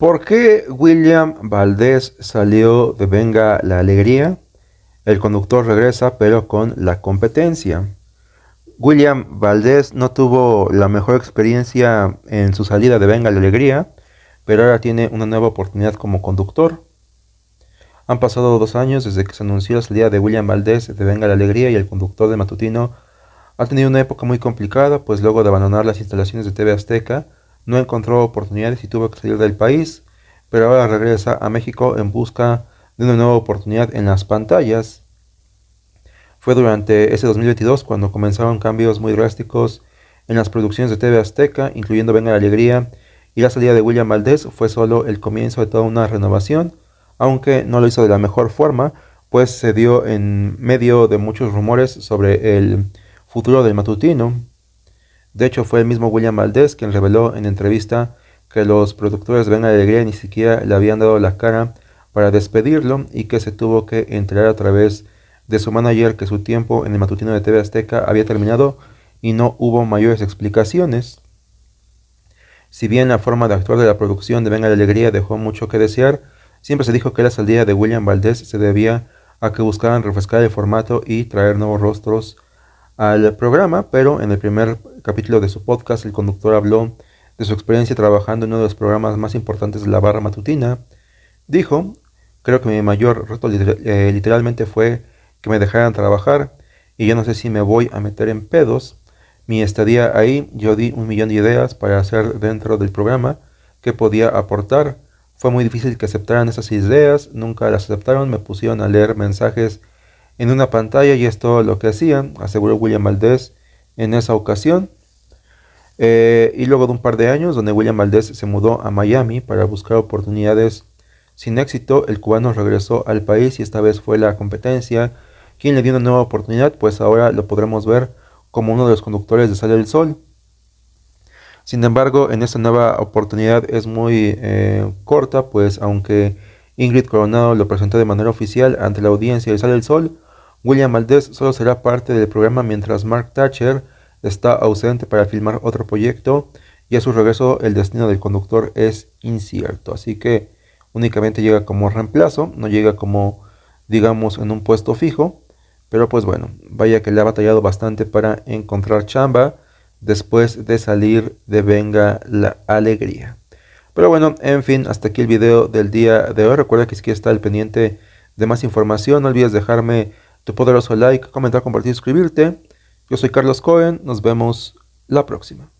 ¿Por qué William Valdés salió de Venga la Alegría? El conductor regresa pero con la competencia. William Valdés no tuvo la mejor experiencia en su salida de Venga la Alegría, pero ahora tiene una nueva oportunidad como conductor. Han pasado dos años desde que se anunció la salida de William Valdés de Venga la Alegría y el conductor de Matutino ha tenido una época muy complicada, pues luego de abandonar las instalaciones de TV Azteca, no encontró oportunidades y tuvo que salir del país, pero ahora regresa a México en busca de una nueva oportunidad en las pantallas. Fue durante ese 2022 cuando comenzaron cambios muy drásticos en las producciones de TV Azteca, incluyendo Venga la Alegría, y la salida de William Valdés fue solo el comienzo de toda una renovación, aunque no lo hizo de la mejor forma, pues se dio en medio de muchos rumores sobre el futuro del matutino. De hecho, fue el mismo William Valdés quien reveló en entrevista que los productores de la Alegría ni siquiera le habían dado la cara para despedirlo y que se tuvo que enterar a través de su manager que su tiempo en el matutino de TV Azteca había terminado y no hubo mayores explicaciones. Si bien la forma de actuar de la producción de Venga la Alegría dejó mucho que desear, siempre se dijo que la salida de William Valdés se debía a que buscaran refrescar el formato y traer nuevos rostros al programa, pero en el primer capítulo de su podcast, el conductor habló de su experiencia trabajando en uno de los programas más importantes de la barra matutina. Dijo, creo que mi mayor reto eh, literalmente fue que me dejaran trabajar y yo no sé si me voy a meter en pedos. Mi estadía ahí, yo di un millón de ideas para hacer dentro del programa que podía aportar. Fue muy difícil que aceptaran esas ideas, nunca las aceptaron, me pusieron a leer mensajes en una pantalla y es todo lo que hacían, aseguró William Valdés en esa ocasión. Eh, y luego de un par de años, donde William Valdés se mudó a Miami para buscar oportunidades sin éxito, el cubano regresó al país y esta vez fue la competencia quien le dio una nueva oportunidad, pues ahora lo podremos ver como uno de los conductores de Sale del Sol. Sin embargo, en esta nueva oportunidad es muy eh, corta, pues aunque Ingrid Coronado lo presentó de manera oficial ante la audiencia de Sale del Sol, William Valdés solo será parte del programa mientras Mark Thatcher está ausente para filmar otro proyecto y a su regreso el destino del conductor es incierto. Así que únicamente llega como reemplazo, no llega como digamos en un puesto fijo. Pero pues bueno, vaya que le ha batallado bastante para encontrar chamba después de salir de Venga la Alegría. Pero bueno, en fin, hasta aquí el video del día de hoy. Recuerda que si quieres estar al pendiente de más información, no olvides dejarme tu poderoso like, comentar, compartir, suscribirte. Yo soy Carlos Cohen, nos vemos la próxima.